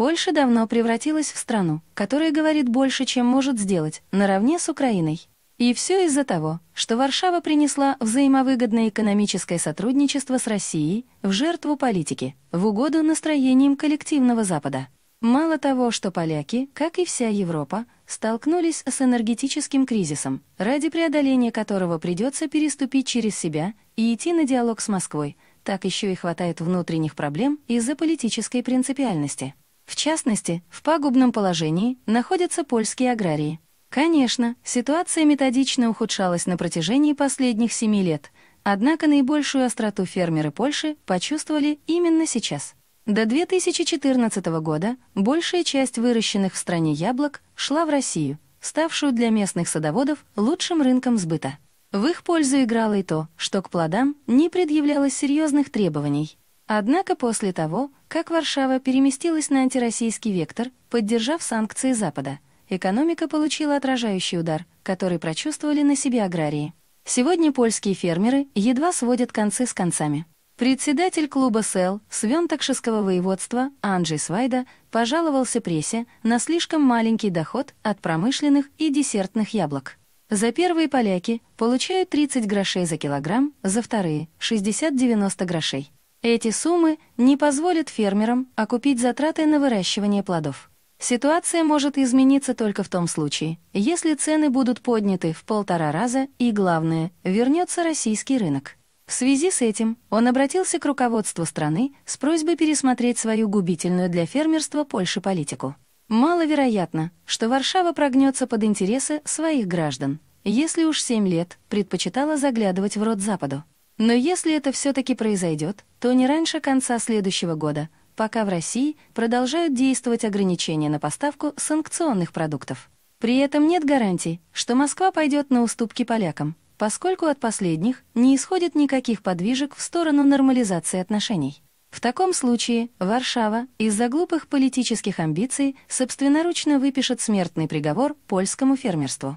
Польша давно превратилась в страну, которая говорит больше, чем может сделать, наравне с Украиной. И все из-за того, что Варшава принесла взаимовыгодное экономическое сотрудничество с Россией в жертву политики, в угоду настроениям коллективного Запада. Мало того, что поляки, как и вся Европа, столкнулись с энергетическим кризисом, ради преодоления которого придется переступить через себя и идти на диалог с Москвой, так еще и хватает внутренних проблем из-за политической принципиальности. В частности, в пагубном положении находятся польские аграрии. Конечно, ситуация методично ухудшалась на протяжении последних семи лет, однако наибольшую остроту фермеры Польши почувствовали именно сейчас. До 2014 года большая часть выращенных в стране яблок шла в Россию, ставшую для местных садоводов лучшим рынком сбыта. В их пользу играло и то, что к плодам не предъявлялось серьезных требований, Однако после того, как Варшава переместилась на антироссийский вектор, поддержав санкции Запада, экономика получила отражающий удар, который прочувствовали на себе аграрии. Сегодня польские фермеры едва сводят концы с концами. Председатель клуба СЭЛ Свентокшеского воеводства Анджей Свайда пожаловался прессе на слишком маленький доход от промышленных и десертных яблок. За первые поляки получают 30 грошей за килограмм, за вторые — 60-90 грошей. Эти суммы не позволят фермерам окупить затраты на выращивание плодов. Ситуация может измениться только в том случае, если цены будут подняты в полтора раза и, главное, вернется российский рынок. В связи с этим он обратился к руководству страны с просьбой пересмотреть свою губительную для фермерства Польши политику. Маловероятно, что Варшава прогнется под интересы своих граждан, если уж семь лет предпочитала заглядывать в рот Западу. Но если это все-таки произойдет, то не раньше конца следующего года, пока в России продолжают действовать ограничения на поставку санкционных продуктов. При этом нет гарантий, что Москва пойдет на уступки полякам, поскольку от последних не исходит никаких подвижек в сторону нормализации отношений. В таком случае Варшава из-за глупых политических амбиций собственноручно выпишет смертный приговор польскому фермерству.